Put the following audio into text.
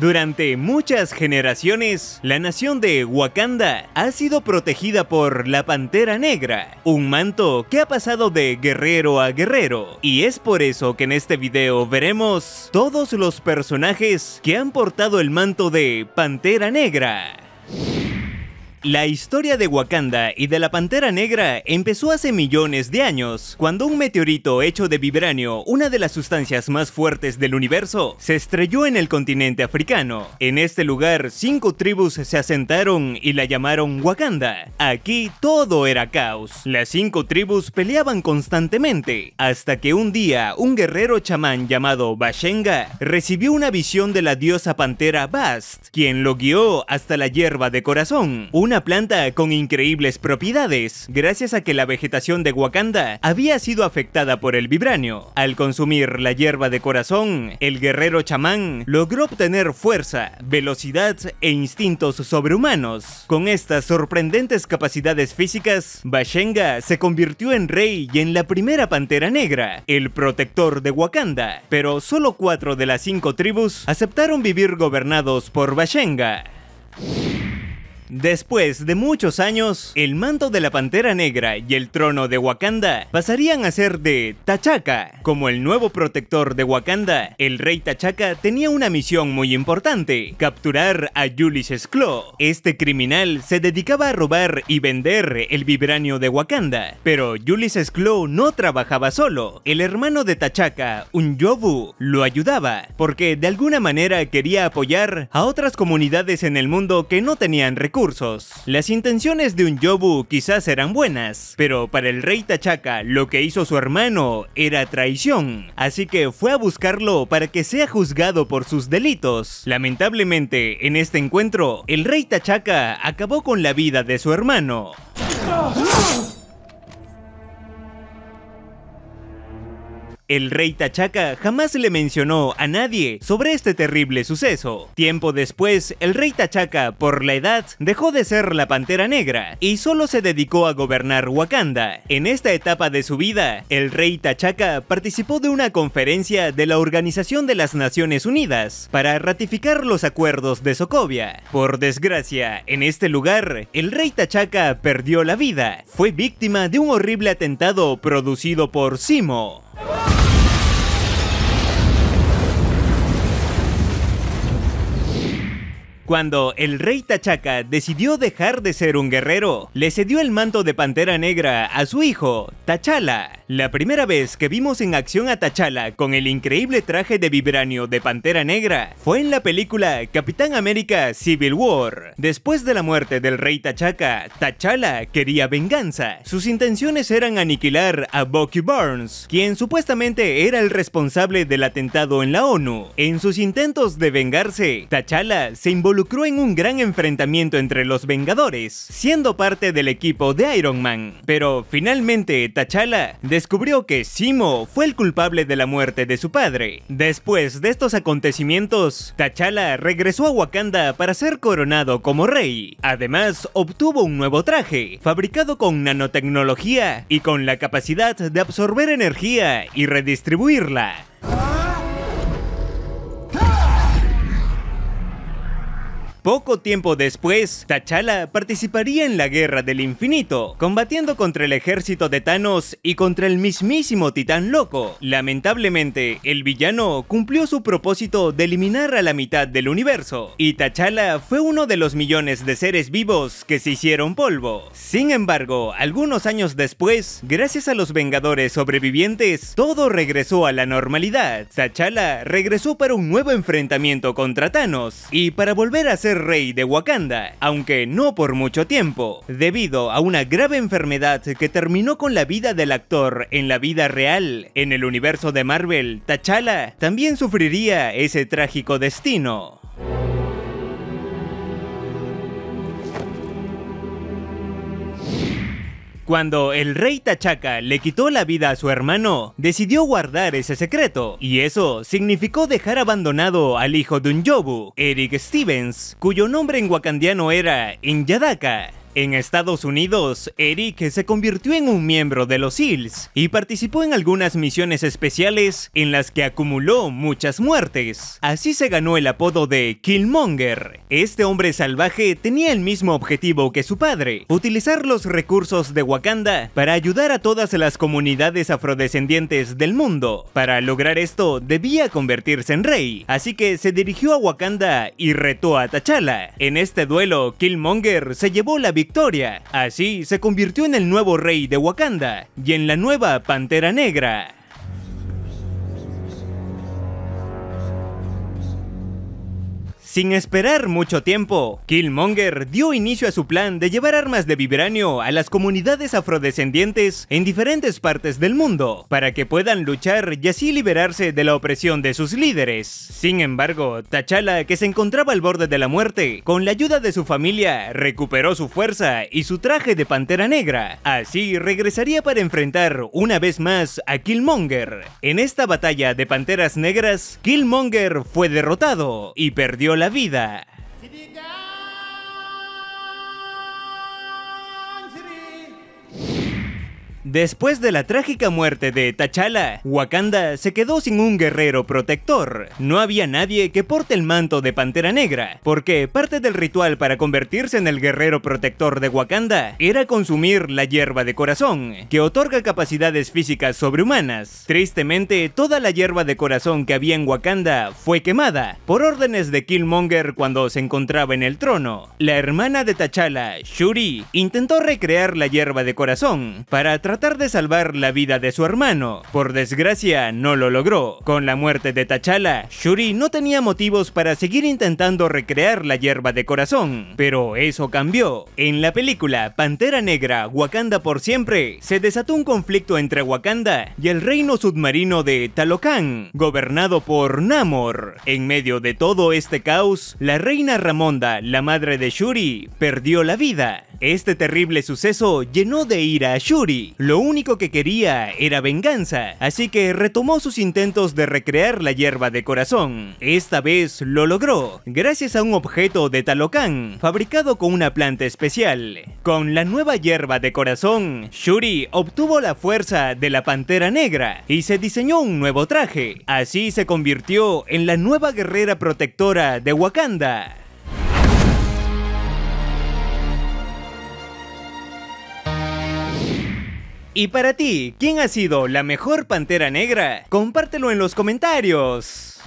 Durante muchas generaciones, la nación de Wakanda ha sido protegida por la Pantera Negra, un manto que ha pasado de guerrero a guerrero, y es por eso que en este video veremos todos los personajes que han portado el manto de Pantera Negra. La historia de Wakanda y de la Pantera Negra empezó hace millones de años, cuando un meteorito hecho de vibranio, una de las sustancias más fuertes del universo, se estrelló en el continente africano. En este lugar, cinco tribus se asentaron y la llamaron Wakanda. Aquí todo era caos. Las cinco tribus peleaban constantemente, hasta que un día un guerrero chamán llamado Bashenga recibió una visión de la diosa pantera Bast, quien lo guió hasta la hierba de corazón, una planta con increíbles propiedades, gracias a que la vegetación de Wakanda había sido afectada por el vibranio. Al consumir la hierba de corazón, el guerrero chamán logró obtener fuerza, velocidad e instintos sobrehumanos. Con estas sorprendentes capacidades físicas, Bashenga se convirtió en rey y en la primera pantera negra, el protector de Wakanda, pero solo cuatro de las cinco tribus aceptaron vivir gobernados por Bashenga. Después de muchos años, el manto de la Pantera Negra y el trono de Wakanda pasarían a ser de T'Chaka. Como el nuevo protector de Wakanda, el rey T'Chaka tenía una misión muy importante, capturar a Ulysses Claw. Este criminal se dedicaba a robar y vender el vibranio de Wakanda, pero Ulysses Claw no trabajaba solo. El hermano de T'Chaka, Unyobu, lo ayudaba, porque de alguna manera quería apoyar a otras comunidades en el mundo que no tenían recursos las intenciones de un Yobu quizás eran buenas, pero para el rey Tachaka lo que hizo su hermano era traición, así que fue a buscarlo para que sea juzgado por sus delitos. Lamentablemente, en este encuentro, el rey Tachaka acabó con la vida de su hermano. El rey Tachaca jamás le mencionó a nadie sobre este terrible suceso. Tiempo después, el rey Tachaca, por la edad, dejó de ser la Pantera Negra y solo se dedicó a gobernar Wakanda. En esta etapa de su vida, el rey Tachaca participó de una conferencia de la Organización de las Naciones Unidas para ratificar los acuerdos de Sokovia. Por desgracia, en este lugar, el rey Tachaca perdió la vida. Fue víctima de un horrible atentado producido por Simo. Cuando el rey Tachaca decidió dejar de ser un guerrero, le cedió el manto de pantera negra a su hijo, Tachala, la primera vez que vimos en acción a T'Challa con el increíble traje de vibranio de Pantera Negra fue en la película Capitán América Civil War. Después de la muerte del rey T'Chaka, T'Challa quería venganza. Sus intenciones eran aniquilar a Bucky Barnes, quien supuestamente era el responsable del atentado en la ONU. En sus intentos de vengarse, T'Challa se involucró en un gran enfrentamiento entre los Vengadores, siendo parte del equipo de Iron Man. Pero finalmente T'Challa descubrió que Simo fue el culpable de la muerte de su padre. Después de estos acontecimientos, T'Challa regresó a Wakanda para ser coronado como rey. Además, obtuvo un nuevo traje, fabricado con nanotecnología y con la capacidad de absorber energía y redistribuirla. Poco tiempo después, T'Challa participaría en la Guerra del Infinito, combatiendo contra el ejército de Thanos y contra el mismísimo Titán Loco. Lamentablemente, el villano cumplió su propósito de eliminar a la mitad del universo, y T'Challa fue uno de los millones de seres vivos que se hicieron polvo. Sin embargo, algunos años después, gracias a los Vengadores sobrevivientes, todo regresó a la normalidad. T'Challa regresó para un nuevo enfrentamiento contra Thanos, y para volver a ser rey de Wakanda, aunque no por mucho tiempo, debido a una grave enfermedad que terminó con la vida del actor en la vida real. En el universo de Marvel, T'Challa también sufriría ese trágico destino. Cuando el rey Tachaca le quitó la vida a su hermano, decidió guardar ese secreto, y eso significó dejar abandonado al hijo de un yobu, Eric Stevens, cuyo nombre en wakandiano era Inyadaka. En Estados Unidos, Eric se convirtió en un miembro de los SEALs y participó en algunas misiones especiales en las que acumuló muchas muertes. Así se ganó el apodo de Killmonger. Este hombre salvaje tenía el mismo objetivo que su padre, utilizar los recursos de Wakanda para ayudar a todas las comunidades afrodescendientes del mundo. Para lograr esto, debía convertirse en rey, así que se dirigió a Wakanda y retó a T'Challa. En este duelo, Killmonger se llevó la vida victoria. Así se convirtió en el nuevo rey de Wakanda y en la nueva Pantera Negra. Sin esperar mucho tiempo, Killmonger dio inicio a su plan de llevar armas de vibranio a las comunidades afrodescendientes en diferentes partes del mundo, para que puedan luchar y así liberarse de la opresión de sus líderes. Sin embargo, T'Challa, que se encontraba al borde de la muerte, con la ayuda de su familia, recuperó su fuerza y su traje de pantera negra. Así regresaría para enfrentar una vez más a Killmonger. En esta batalla de panteras negras, Killmonger fue derrotado y perdió la la vida. Después de la trágica muerte de T'Challa, Wakanda se quedó sin un guerrero protector. No había nadie que porte el manto de Pantera Negra, porque parte del ritual para convertirse en el guerrero protector de Wakanda era consumir la hierba de corazón, que otorga capacidades físicas sobrehumanas. Tristemente, toda la hierba de corazón que había en Wakanda fue quemada, por órdenes de Killmonger cuando se encontraba en el trono. La hermana de T'Challa, Shuri, intentó recrear la hierba de corazón para tratar de salvar la vida de su hermano. Por desgracia, no lo logró. Con la muerte de T'Challa, Shuri no tenía motivos para seguir intentando recrear la hierba de corazón, pero eso cambió. En la película Pantera Negra, Wakanda por siempre, se desató un conflicto entre Wakanda y el reino submarino de Talokan, gobernado por Namor. En medio de todo este caos, la reina Ramonda, la madre de Shuri, perdió la vida. Este terrible suceso llenó de ira a Shuri. Lo único que quería era venganza, así que retomó sus intentos de recrear la hierba de corazón. Esta vez lo logró, gracias a un objeto de Talocan, fabricado con una planta especial. Con la nueva hierba de corazón, Shuri obtuvo la fuerza de la Pantera Negra y se diseñó un nuevo traje. Así se convirtió en la nueva guerrera protectora de Wakanda. Y para ti, ¿quién ha sido la mejor pantera negra? Compártelo en los comentarios.